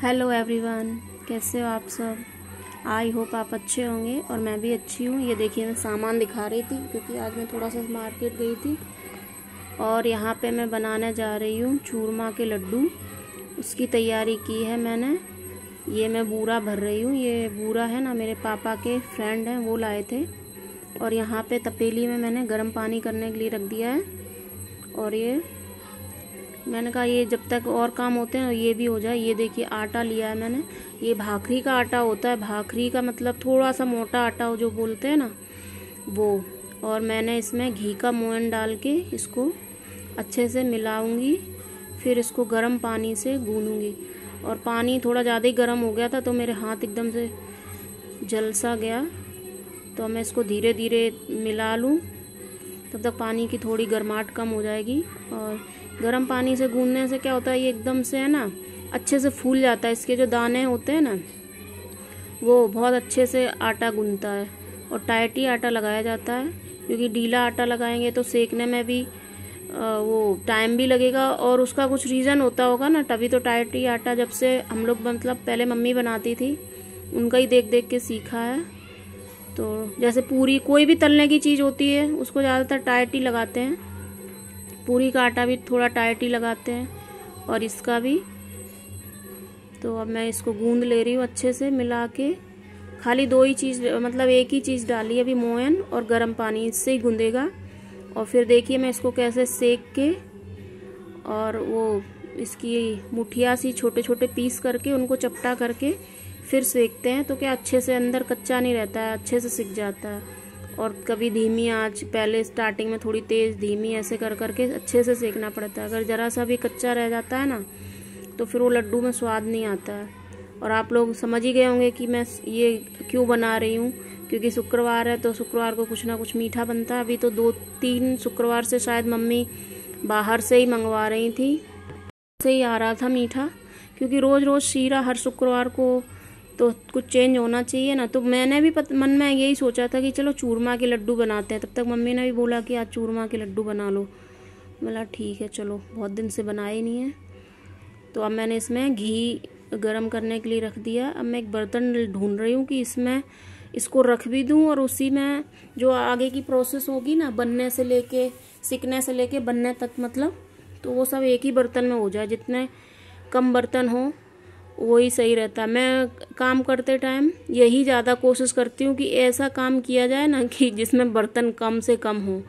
hello everyone कैसे हो आप सब आई होप आप अच्छे होंगे और मैं भी अच्छी हूँ ये देखिए मैं सामान दिखा रही थी क्योंकि आज मैं थोड़ा सा मार्केट गई थी और यहाँ पे मैं बनाने जा रही हूँ चूरमा के लड्डू उसकी तैयारी की है मैंने ये मैं बूरा भर रही हूँ ये बूरा है ना मेरे पापा के फ्रेंड हैं वो लाए थे और यहाँ पर तपेली में मैंने गर्म पानी करने के लिए रख दिया है और ये मैंने कहा ये जब तक और काम होते हैं ये भी हो जाए ये देखिए आटा लिया है मैंने ये भाखरी का आटा होता है भाखरी का मतलब थोड़ा सा मोटा आटा जो बोलते हैं ना वो और मैंने इसमें घी का मोयन डाल के इसको अच्छे से मिलाऊंगी फिर इसको गर्म पानी से गूंदूंगी और पानी थोड़ा ज़्यादा ही गर्म हो गया था तो मेरे हाथ एकदम से जल सा गया तो मैं इसको धीरे धीरे मिला लूँ तब तक पानी की थोड़ी गर्माहट कम हो जाएगी और गर्म पानी से गूंदने से क्या होता है ये एकदम से है ना अच्छे से फूल जाता है इसके जो दाने होते हैं ना वो बहुत अच्छे से आटा गूंदता है और टाइट ही आटा लगाया जाता है क्योंकि ढीला आटा लगाएंगे तो सेकने में भी वो टाइम भी लगेगा और उसका कुछ रीज़न होता होगा ना तभी तो टाइट ही आटा जब से हम लोग मतलब पहले मम्मी बनाती थी उनका ही देख देख के सीखा है तो जैसे पूरी कोई भी तलने की चीज़ होती है उसको ज़्यादातर टाइट ही लगाते हैं पूरी का आटा भी थोड़ा टाइट ही लगाते हैं और इसका भी तो अब मैं इसको गूंद ले रही हूँ अच्छे से मिला के खाली दो ही चीज़ मतलब एक ही चीज़ डाली अभी मोयन और गर्म पानी इससे ही गूंदेगा और फिर देखिए मैं इसको कैसे सेक के और वो इसकी मुठिया सी छोटे छोटे पीस करके उनको चपटा करके फिर सेकते हैं तो क्या अच्छे से अंदर कच्चा नहीं रहता है अच्छे से सिक जाता है और कभी धीमी आँच पहले स्टार्टिंग में थोड़ी तेज़ धीमी ऐसे कर करके अच्छे से सेकना पड़ता है अगर ज़रा सा भी कच्चा रह जाता है ना तो फिर वो लड्डू में स्वाद नहीं आता है और आप लोग समझ ही गए होंगे कि मैं ये क्यों बना रही हूँ क्योंकि शुक्रवार है तो शुक्रवार को कुछ ना कुछ मीठा बनता है अभी तो दो तीन शुक्रवार से शायद मम्मी बाहर से ही मंगवा रही थी से ही आ रहा था मीठा क्योंकि रोज़ रोज़ शीरा हर शुक्रवार को तो कुछ चेंज होना चाहिए ना तो मैंने भी पत, मन में यही सोचा था कि चलो चूरमा के लड्डू बनाते हैं तब तक मम्मी ने भी बोला कि आज चूरमा के लड्डू बना लो बोला ठीक है चलो बहुत दिन से बनाए नहीं है तो अब मैंने इसमें घी गरम करने के लिए रख दिया अब मैं एक बर्तन ढूंढ रही हूँ कि इसमें इसको रख भी दूँ और उसी में जो आगे की प्रोसेस होगी ना बनने से लेके सिकने से लेके बनने तक मतलब तो वो सब एक ही बर्तन में हो जाए जितने कम बर्तन हो वही सही रहता मैं काम करते टाइम यही ज़्यादा कोशिश करती हूँ कि ऐसा काम किया जाए ना कि जिसमें बर्तन कम से कम हो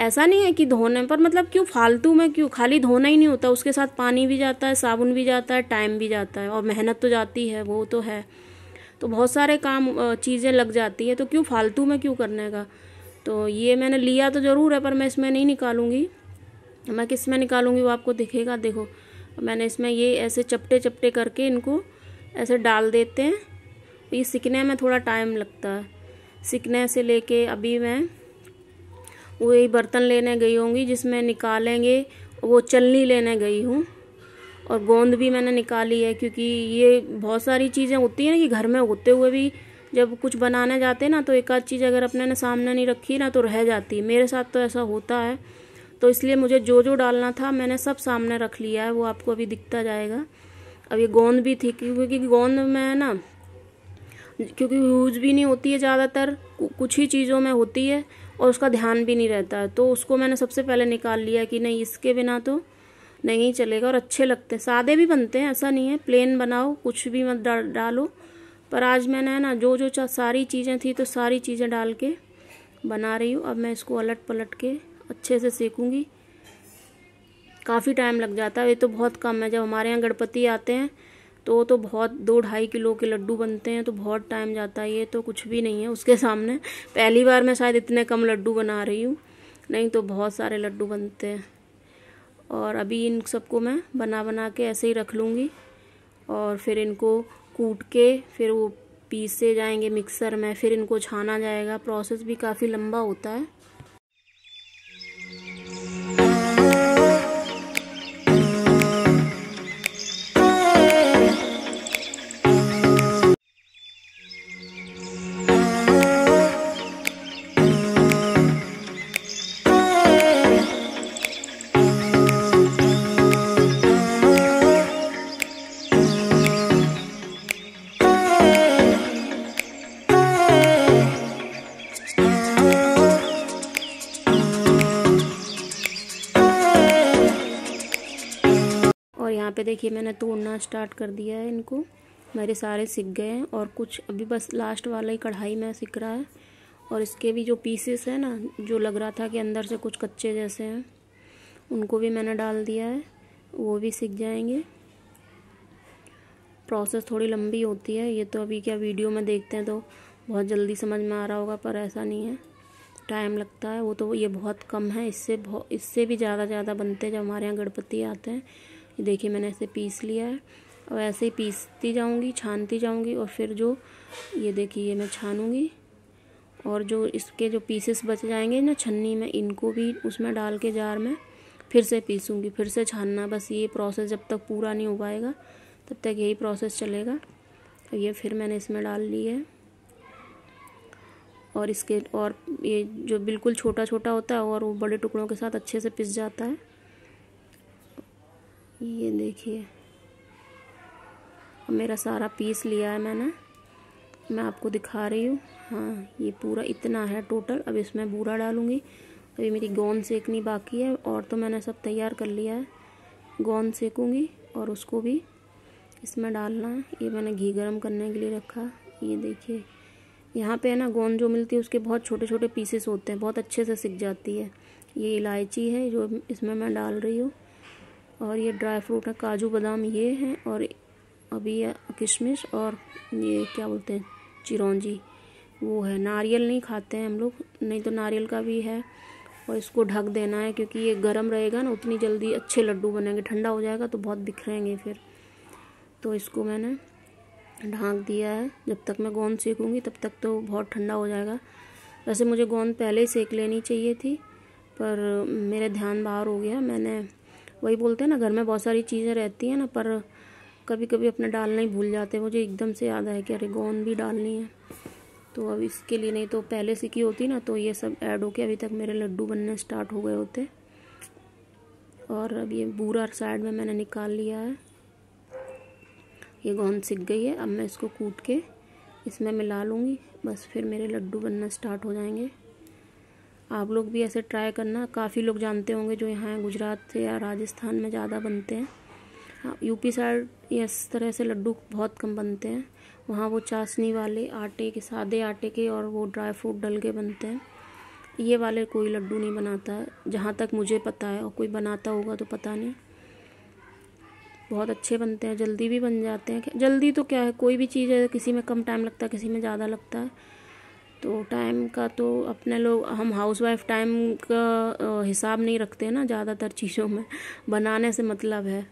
ऐसा नहीं है कि धोने पर मतलब क्यों फालतू में क्यों खाली धोना ही नहीं होता उसके साथ पानी भी जाता है साबुन भी जाता है टाइम भी जाता है और मेहनत तो जाती है वो तो है तो बहुत सारे काम चीज़ें लग जाती है तो क्यों फालतू में क्यों करने का तो ये मैंने लिया तो ज़रूर है पर मैं इसमें नहीं निकालूंगी मैं किस में निकालूंगी वो आपको दिखेगा देखो मैंने इसमें ये ऐसे चपटे चपटे करके इनको ऐसे डाल देते हैं ये सीखने में थोड़ा टाइम लगता है सीखने से लेके अभी मैं वही बर्तन लेने गई होंगी जिसमें निकालेंगे वो चलनी लेने गई हूँ और गोंद भी मैंने निकाली है क्योंकि ये बहुत सारी चीज़ें होती हैं ना कि घर में होते हुए भी जब कुछ बनाने जाते ना तो एक आध चीज़ अगर अपने ने सामने नहीं रखी ना तो रह जाती है मेरे साथ तो ऐसा होता है तो इसलिए मुझे जो जो डालना था मैंने सब सामने रख लिया है वो आपको अभी दिखता जाएगा अब ये गोंद भी थी क्योंकि गोंद में ना क्योंकि यूज भी नहीं होती है ज़्यादातर कुछ ही चीज़ों में होती है और उसका ध्यान भी नहीं रहता है तो उसको मैंने सबसे पहले निकाल लिया कि नहीं इसके बिना तो नहीं चलेगा और अच्छे लगते हैं सादे भी बनते हैं ऐसा नहीं है प्लेन बनाओ कुछ भी मत डा, डालो पर आज मैंने है ना जो जो सारी चीज़ें थी तो सारी चीज़ें डाल के बना रही हूँ अब मैं इसको अलट पलट के अच्छे से सीखूंगी काफ़ी टाइम लग जाता है ये तो बहुत कम है जब हमारे यहाँ गणपति आते हैं तो तो बहुत दो ढाई किलो के लड्डू बनते हैं तो बहुत टाइम जाता है ये तो कुछ भी नहीं है उसके सामने पहली बार मैं शायद इतने कम लड्डू बना रही हूँ नहीं तो बहुत सारे लड्डू बनते हैं और अभी इन सबको मैं बना बना के ऐसे ही रख लूँगी और फिर इनको कूट के फिर वो पीसे जाएंगे मिक्सर में फिर इनको छाना जाएगा प्रोसेस भी काफ़ी लंबा होता है यहाँ पे देखिए मैंने तोड़ना स्टार्ट कर दिया है इनको मेरे सारे सीख गए हैं और कुछ अभी बस लास्ट वाला ही कढ़ाई में सीख रहा है और इसके भी जो पीसेस हैं ना जो लग रहा था कि अंदर से कुछ कच्चे जैसे हैं उनको भी मैंने डाल दिया है वो भी सीख जाएंगे प्रोसेस थोड़ी लंबी होती है ये तो अभी क्या वीडियो में देखते हैं तो बहुत जल्दी समझ में आ रहा होगा पर ऐसा नहीं है टाइम लगता है वो तो ये बहुत कम है इससे बहुत इससे भी ज़्यादा ज़्यादा बनते हैं जब हमारे यहाँ गणपति आते हैं ये देखिए मैंने ऐसे पीस लिया है और ऐसे ही पीसती जाऊंगी छानती जाऊंगी और फिर जो ये देखिए ये मैं छानूंगी और जो इसके जो पीसेस बच जाएंगे ना छन्नी में इनको भी उसमें डाल के जार में फिर से पीसूँगी फिर से छानना बस ये प्रोसेस जब तक पूरा नहीं हो पाएगा तब तक यही प्रोसेस चलेगा तो ये फिर मैंने इसमें डाल ली है और इसके और ये जो बिल्कुल छोटा छोटा होता है और वो बड़े टुकड़ों के साथ अच्छे से पिस जाता है ये देखिए मेरा सारा पीस लिया है मैंने मैं आपको दिखा रही हूँ हाँ ये पूरा इतना है टोटल अब इसमें बूरा डालूँगी अभी मेरी गोंद सेकनी बाकी है और तो मैंने सब तैयार कर लिया है गोंद सेकूँगी और उसको भी इसमें डालना है ये मैंने घी गर्म करने के लिए रखा ये देखिए यहाँ पे है ना गोंद जो मिलती है उसके बहुत छोटे छोटे पीसेस होते हैं बहुत अच्छे से सिक जाती है ये इलायची है जो इसमें मैं डाल रही हूँ और ये ड्राई फ्रूट है काजू बादाम ये हैं और अभी ये किशमिश और ये क्या बोलते हैं चिरौंजी वो है नारियल नहीं खाते हैं हम लोग नहीं तो नारियल का भी है और इसको ढक देना है क्योंकि ये गर्म रहेगा ना उतनी जल्दी अच्छे लड्डू बनेंगे ठंडा हो जाएगा तो बहुत बिखरेंगे फिर तो इसको मैंने ढाँक दिया है जब तक मैं गोंद सेकूँगी तब तक तो बहुत ठंडा हो जाएगा वैसे मुझे गोंद पहले ही सेक लेनी चाहिए थी पर मेरे ध्यान बाहर हो गया मैंने वही बोलते हैं ना घर में बहुत सारी चीज़ें रहती हैं ना पर कभी कभी अपना डालना ही भूल जाते हैं मुझे एकदम से याद आया कि अरे गोंद भी डालनी है तो अब इसके लिए नहीं तो पहले सीखी होती ना तो ये सब ऐड होके अभी तक मेरे लड्डू बनने स्टार्ट हो गए होते और अब ये बूरा साइड में मैंने निकाल लिया है ये गोंद सीख गई है अब मैं इसको कूट के इसमें मिला लूँगी बस फिर मेरे लड्डू बनना स्टार्ट हो जाएंगे आप लोग भी ऐसे ट्राई करना काफ़ी लोग जानते होंगे जो यहाँ गुजरात से या राजस्थान में ज़्यादा बनते हैं यूपी हाँ, साइड इस तरह से लड्डू बहुत कम बनते हैं वहाँ वो चाशनी वाले आटे के सादे आटे के और वो ड्राई फ्रूट डल के बनते हैं ये वाले कोई लड्डू नहीं बनाता है जहाँ तक मुझे पता है और कोई बनाता होगा तो पता नहीं बहुत अच्छे बनते हैं जल्दी भी बन जाते हैं जल्दी तो क्या है कोई भी चीज़ है किसी में कम टाइम लगता है किसी में ज़्यादा लगता है तो टाइम का तो अपने लोग हम हाउसवाइफ टाइम का हिसाब नहीं रखते ना ज़्यादातर चीज़ों में बनाने से मतलब है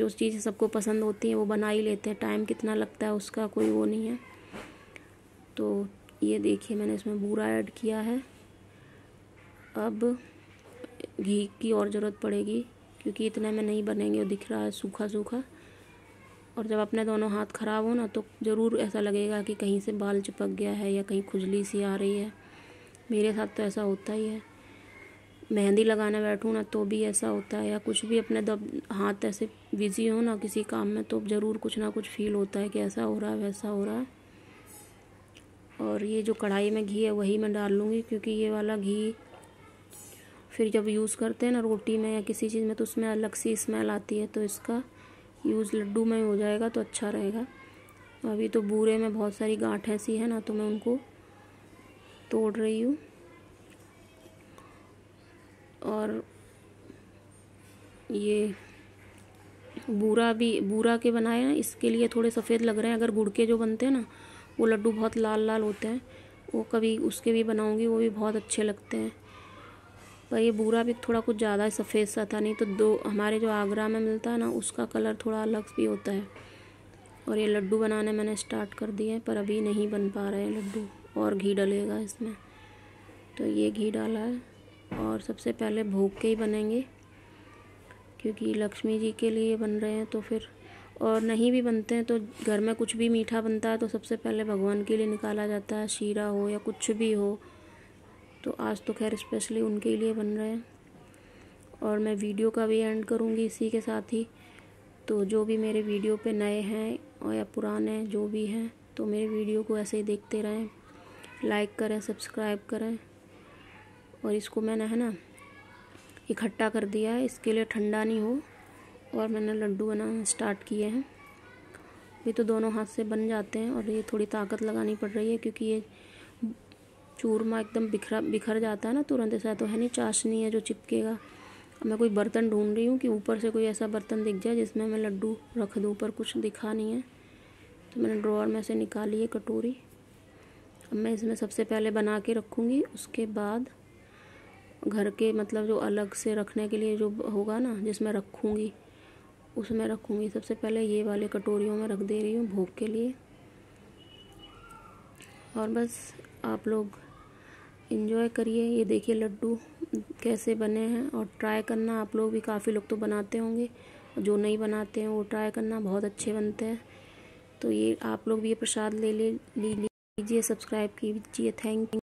जो चीज़ सबको पसंद होती है वो बना ही लेते हैं टाइम कितना लगता है उसका कोई वो नहीं है तो ये देखिए मैंने इसमें बूरा ऐड किया है अब घी की और ज़रूरत पड़ेगी क्योंकि इतने में नहीं बनेंगे दिख रहा है सूखा सूखा और जब अपने दोनों हाथ ख़राब हो ना तो ज़रूर ऐसा लगेगा कि कहीं से बाल चिपक गया है या कहीं खुजली सी आ रही है मेरे साथ तो ऐसा होता ही है मेहंदी लगाने बैठूँ ना तो भी ऐसा होता है या कुछ भी अपने दब हाथ ऐसे बिजी हो ना किसी काम में तो ज़रूर कुछ ना कुछ फील होता है कि ऐसा हो रहा है वैसा हो रहा है और ये जो कढ़ाई में घी है वही मैं डाल लूँगी क्योंकि ये वाला घी फिर जब यूज़ करते हैं ना रोटी में या किसी चीज़ में तो उसमें अलग सी स्मेल आती है तो इसका यूज़ लड्डू में हो जाएगा तो अच्छा रहेगा अभी तो बूरे में बहुत सारी गांठ ऐसी है ना तो मैं उनको तोड़ रही हूँ और ये बूरा भी बूरा के बनाए ना इसके लिए थोड़े सफ़ेद लग रहे हैं अगर गुड़ के जो बनते हैं ना वो लड्डू बहुत लाल लाल होते हैं वो कभी उसके भी बनाऊंगी वो भी बहुत अच्छे लगते हैं पर ये बुरा भी थोड़ा कुछ ज़्यादा सफ़ेद सा था नहीं तो दो हमारे जो आगरा में मिलता है ना उसका कलर थोड़ा अलग भी होता है और ये लड्डू बनाने मैंने स्टार्ट कर दिए हैं पर अभी नहीं बन पा रहे हैं लड्डू और घी डलेगा इसमें तो ये घी डाला है और सबसे पहले भोग के ही बनेंगे क्योंकि लक्ष्मी जी के लिए बन रहे हैं तो फिर और नहीं भी बनते हैं तो घर में कुछ भी मीठा बनता है तो सबसे पहले भगवान के लिए निकाला जाता है शीरा हो या कुछ भी हो तो आज तो खैर स्पेशली उनके लिए बन रहे हैं और मैं वीडियो का भी एंड करूँगी इसी के साथ ही तो जो भी मेरे वीडियो पे नए हैं और या पुराने हैं जो भी हैं तो मेरे वीडियो को ऐसे ही देखते रहें लाइक करें सब्सक्राइब करें और इसको मैंने है ना इकट्ठा कर दिया है इसके लिए ठंडा नहीं हो और मैंने लड्डू बनाना स्टार्ट किए हैं ये तो दोनों हाथ से बन जाते हैं और ये थोड़ी ताकत लगानी पड़ रही है क्योंकि ये चूरमा एकदम बिखरा बिखर जाता है ना तुरंत ऐसा तो है नहीं चाशनी है जो चिपकेगा मैं कोई बर्तन ढूंढ रही हूँ कि ऊपर से कोई ऐसा बर्तन दिख जाए जिसमें मैं लड्डू रख दूँ पर कुछ दिखा नहीं है तो मैंने ड्रॉर में से निकाली है कटोरी अब मैं इसमें सबसे पहले बना के रखूँगी उसके बाद घर के मतलब जो अलग से रखने के लिए जो होगा ना जिसमें रखूँगी उसमें रखूँगी सबसे पहले ये वाले कटोरियों में रख दे रही हूँ भोग के लिए और बस आप लोग इन्जॉय करिए ये देखिए लड्डू कैसे बने हैं और ट्राई करना आप लोग भी काफ़ी लोग तो बनाते होंगे जो नहीं बनाते हैं वो ट्राई करना बहुत अच्छे बनते हैं तो ये आप लोग भी ये प्रसाद ले ले लीजिए सब्सक्राइब कीजिए थैंक यू